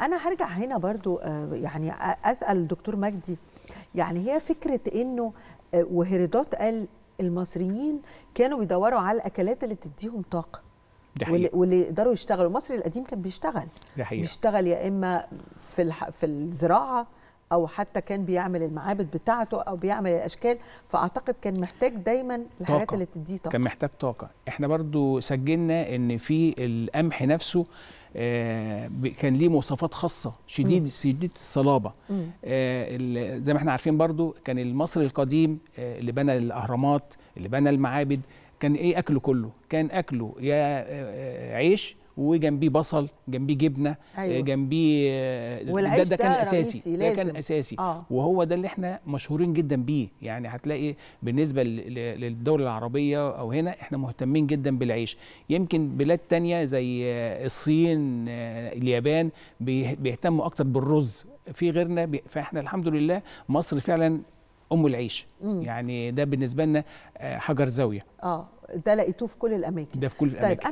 انا هرجع هنا برضو آه، يعني اسال دكتور مجدي يعني هي فكره انه آه، وهيرودوت قال المصريين كانوا بيدوروا على الاكلات اللي تديهم طاقه واللي, واللي يقدروا يشتغلوا المصري القديم كان بيشتغل بيشتغل يا اما في الح... في الزراعه او حتى كان بيعمل المعابد بتاعته او بيعمل الاشكال فاعتقد كان محتاج دايما الحاجات اللي تديه طاقه كان محتاج طاقه احنا برضو سجلنا ان في القمح نفسه آه كان ليه مواصفات خاصه شديد مم. شديد الصلابه آه زي ما احنا عارفين برضو كان المصري القديم آه اللي بنى الاهرامات اللي بنى المعابد كان ايه اكله كله كان اكله يا آه، آه، عيش وجنبيه بصل جنبيه جبنه أيوة. جنبيه آه، ده, ده كان اساسي ده كان اساسي آه. وهو ده اللي احنا مشهورين جدا بيه يعني هتلاقي بالنسبه للدول العربيه او هنا احنا مهتمين جدا بالعيش يمكن بلاد تانية زي آه، الصين آه، اليابان بيهتموا اكتر بالرز في غيرنا فاحنا الحمد لله مصر فعلا ام العيش مم. يعني ده بالنسبه لنا حجر زاويه اه ده لقيتوه في كل الاماكن ده في كل الاماكن طيب